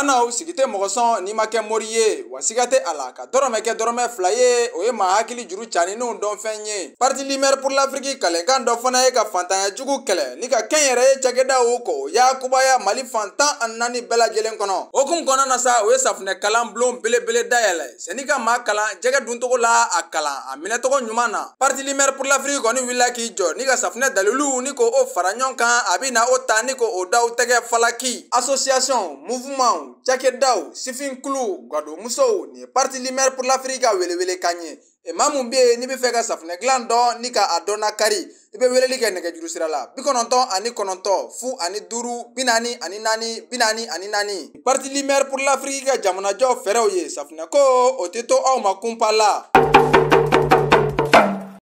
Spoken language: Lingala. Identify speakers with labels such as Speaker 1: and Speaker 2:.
Speaker 1: an n'aw sigi tɛ mɔgɔ sɔn n'i ma kɛ mori ye wa siga tɛ a la ka dɔrɔmɛ kɛ dɔrɔmɛ fila ye o ye maa hakili juru caninw dɔn fɛn ye parti limɛri pour l'afriki kalenkan dɔ fana ye ka fantanya jugu kɛlɛ ni ka kɛn yɛrɛ ye cakɛda o kɔ o y'a kubaya mali fan tan ani naani bɛɛ lajɛlen kɔnɔ hokumu kɔnɔna na sa o ye safunɛ kalan bulon belebele dayɛlɛ sɛn'i ka maa kalan jɛgɛ duntogo la a kalan a minɛtɔgɔ ɲuman na parti limɛri pour l'afriki kɔni wulila k'i jɔ ni ka safunɛ daliluw ni ko o fara ɲɔgɔn kan a bɛ na o ta ni ko o da o tɛgɛ falaki association mouvement cakɛdaw sifinkuluw gwadomusow nin ye parti limɛri pour l'afrique ka welewele kan ye e maa mun be yen n'i be fɛ ka safunɛ gilan dɔn ni ka a dɔn na kari i e be weleli kɛ nɛgɛjuru sira la bi kɔnɔntɔn ani kɔnɔntɔn fu ani duuru bi naani ani naani bi naani ani naani parti limɛri pour l'afrique ka jamanajɔ fɛɛrɛw ye safunɛko o tɛ to aw ma kunpa la